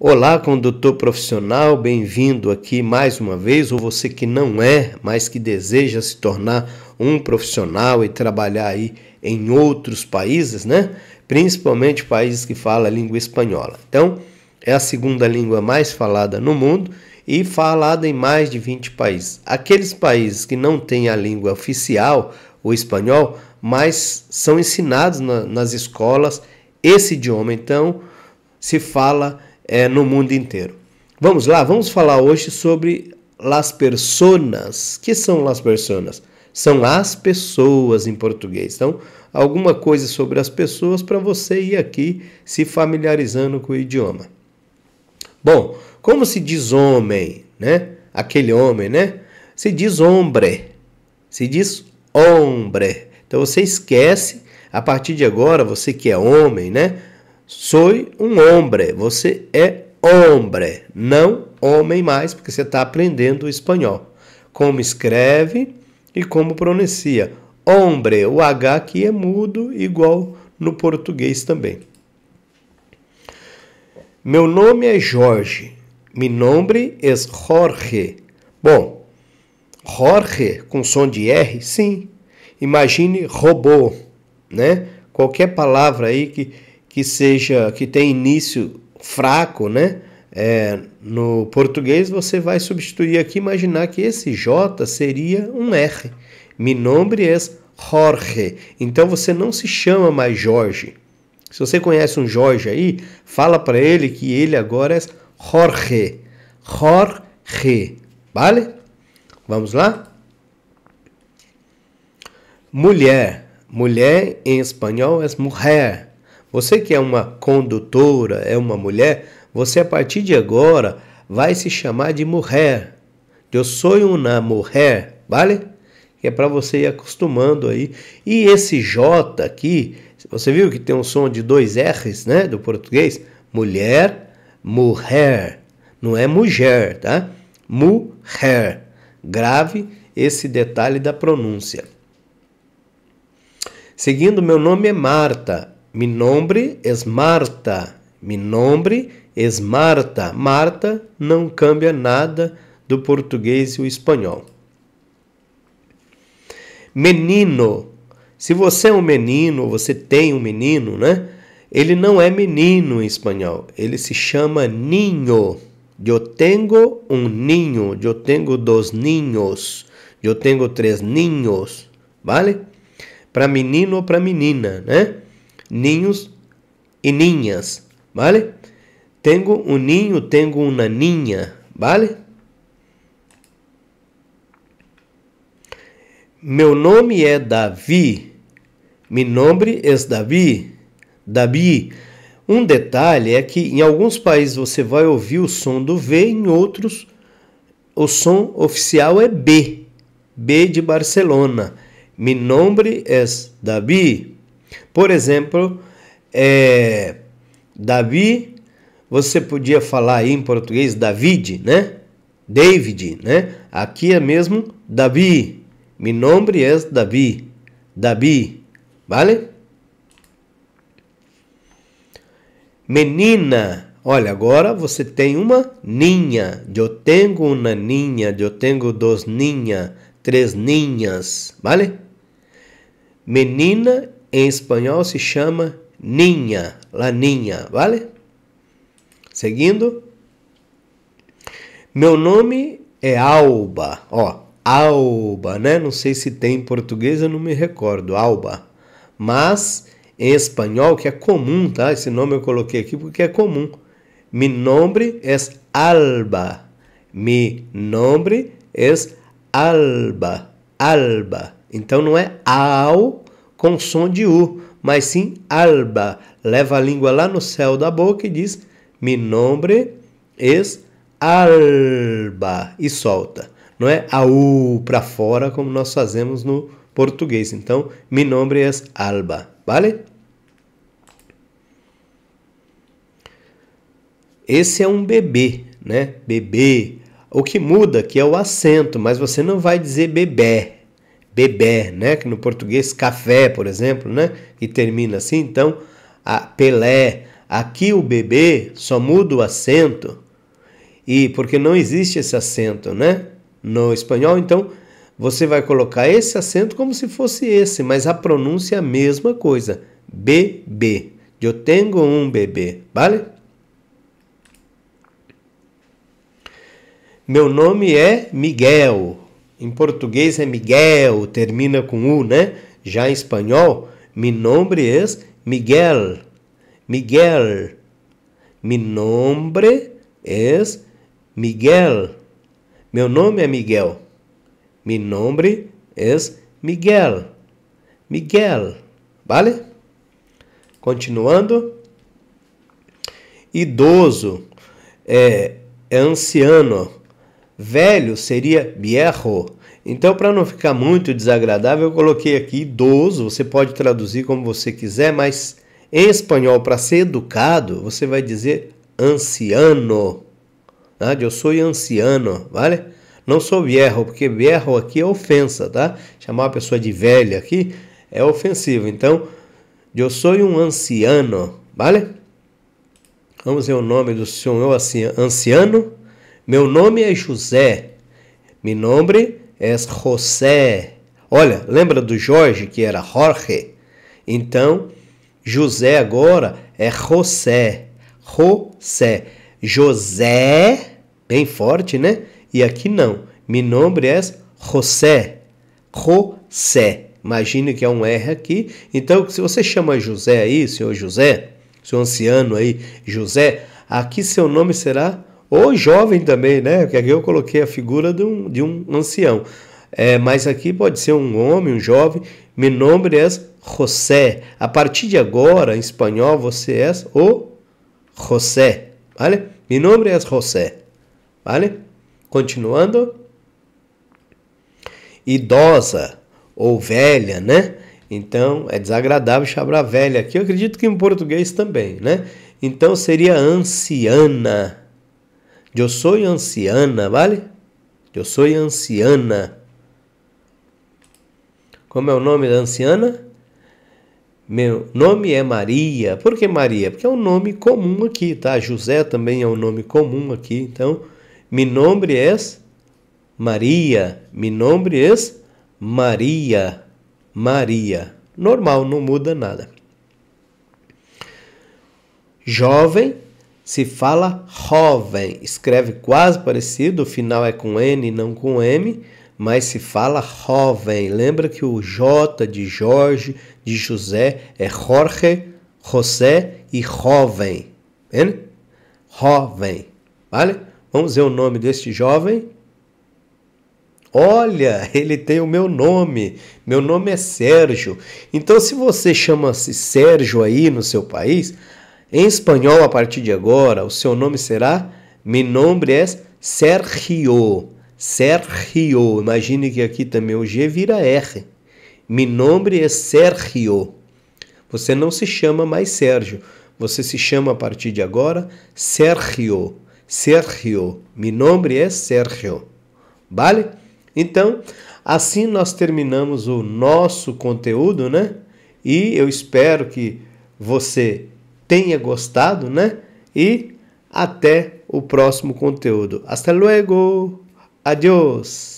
Olá, condutor profissional, bem-vindo aqui mais uma vez, ou você que não é, mas que deseja se tornar um profissional e trabalhar aí em outros países, né? Principalmente países que falam a língua espanhola. Então, é a segunda língua mais falada no mundo e falada em mais de 20 países. Aqueles países que não têm a língua oficial, o espanhol, mas são ensinados na, nas escolas esse idioma, então se fala é, no mundo inteiro. Vamos lá, vamos falar hoje sobre las personas. que são las personas? São as pessoas em português. Então, alguma coisa sobre as pessoas para você ir aqui se familiarizando com o idioma. Bom, como se diz homem, né? Aquele homem, né? Se diz hombre. Se diz hombre. Então você esquece, a partir de agora, você que é homem, né? Soy um hombre. Você é hombre, não homem mais, porque você está aprendendo o espanhol. Como escreve e como pronuncia. Hombre, o H aqui é mudo, igual no português também. Meu nome é Jorge. Mi nombre es Jorge. Bom, Jorge com som de R, sim. Imagine robô, né? Qualquer palavra aí que que seja que tem início fraco, né? É, no português você vai substituir aqui, imaginar que esse J seria um R. Mi nombre é Jorge. Então você não se chama mais Jorge. Se você conhece um Jorge aí, fala para ele que ele agora é Jorge. Jorge. Vale? Vamos lá? Mulher. Mulher em espanhol é mulher. Você que é uma condutora, é uma mulher, você a partir de agora vai se chamar de mulher. Eu sou uma mulher, vale? Que é para você ir acostumando aí. E esse J aqui, você viu que tem um som de dois R's, né, do português? Mulher, mulher. Não é mulher, tá? Mulher. Grave esse detalhe da pronúncia. Seguindo, meu nome é Marta. Mi nombre es Marta. Mi nombre es Marta. Marta não cambia nada do português e o espanhol. Menino. Se você é um menino, você tem um menino, né? Ele não é menino em espanhol. Ele se chama ninho. Eu tenho um ninho. Eu tenho dois ninhos. Eu tenho três ninhos. Vale? Para menino ou para menina, né? ninhos e ninhas, ¿vale? Tengo um ninho, tengo uma ninha, ¿vale? Meu nome é Davi. Mi nome é Davi. Davi. Um detalhe é que em alguns países você vai ouvir o som do V, em outros o som oficial é B. B de Barcelona. Mi nome é Davi. Por exemplo, é, Davi, você podia falar aí em português David, né? David, né? Aqui é mesmo Davi. Me nome é Davi. Davi, vale? Menina, olha, agora você tem uma ninha. Eu tenho uma ninha, eu tenho duas ninhas, três ninhas, vale? Menina em espanhol se chama ninha, la ninha, vale? Seguindo. Meu nome é Alba, ó, Alba, né? Não sei se tem em português, eu não me recordo, Alba. Mas em espanhol, que é comum, tá? Esse nome eu coloquei aqui porque é comum. Mi nombre es Alba. Mi nombre es Alba. Alba. Então não é Al, com som de U, mas sim alba. Leva a língua lá no céu da boca e diz: Mi nombre es alba. E solta. Não é a U para fora como nós fazemos no português. Então, mi nombre es alba. Vale? Esse é um bebê, né? Bebê. O que muda que é o acento, mas você não vai dizer bebê, beber, né? Que no português café, por exemplo, né? Que termina assim, então a Pelé. Aqui o bebê só muda o acento e porque não existe esse acento, né? No espanhol, então você vai colocar esse acento como se fosse esse, mas a pronúncia é a mesma coisa. Bebê. Eu tenho um bebê, vale? Meu nome é Miguel. Em português é Miguel, termina com U, né? Já em espanhol, mi nombre es Miguel. Miguel. Mi nombre es Miguel. Meu nome é Miguel. Mi nombre es Miguel. Miguel. Vale? Continuando. Idoso é, é anciano Velho seria viejo. Então, para não ficar muito desagradável, eu coloquei aqui idoso. Você pode traduzir como você quiser, mas em espanhol, para ser educado, você vai dizer anciano. Tá? Eu sou anciano, vale? Não sou viejo, porque viejo aqui é ofensa, tá? Chamar a pessoa de velha aqui é ofensivo. Então, eu sou um anciano, vale? Vamos ver o nome do senhor anciano. Meu nome é José. Meu nome é José. Olha, lembra do Jorge que era Jorge? Então, José agora é José. José. José, bem forte, né? E aqui não. Meu nome é José. José. Imagine que é um R aqui. Então, se você chama José aí, senhor José, seu anciano aí, José, aqui seu nome será ou jovem também, né? Porque aqui eu coloquei a figura de um, de um ancião. É, mas aqui pode ser um homem, um jovem. Meu nome é José. A partir de agora, em espanhol, você é o José. Vale? Mi nombre é José. Vale? Continuando. Idosa ou velha, né? Então é desagradável chamar velha aqui. Eu acredito que em português também, né? Então seria anciana. Eu sou anciana, vale? Eu sou anciana. Como é o nome da anciana? Meu nome é Maria. Por que Maria? Porque é um nome comum aqui, tá? José também é um nome comum aqui. Então, mi nombre es Maria. Mi nombre es Maria. Maria. Normal, não muda nada. Jovem se fala jovem, escreve quase parecido, o final é com N e não com M, mas se fala jovem. Lembra que o J de Jorge, de José, é Jorge, José e jovem. Entende? Jovem. Vale? Vamos ver o nome deste jovem? Olha, ele tem o meu nome. Meu nome é Sérgio. Então, se você chama-se Sérgio aí no seu país, em espanhol, a partir de agora, o seu nome será Mi nombre es Sergio. Sergio. Imagine que aqui também o G vira R. Mi nombre es Sergio. Você não se chama mais Sérgio. Você se chama a partir de agora Sergio. Sergio. Mi nombre es Sergio. Vale? Então, assim nós terminamos o nosso conteúdo, né? E eu espero que você tenha gostado, né? E até o próximo conteúdo. Hasta luego! Adiós!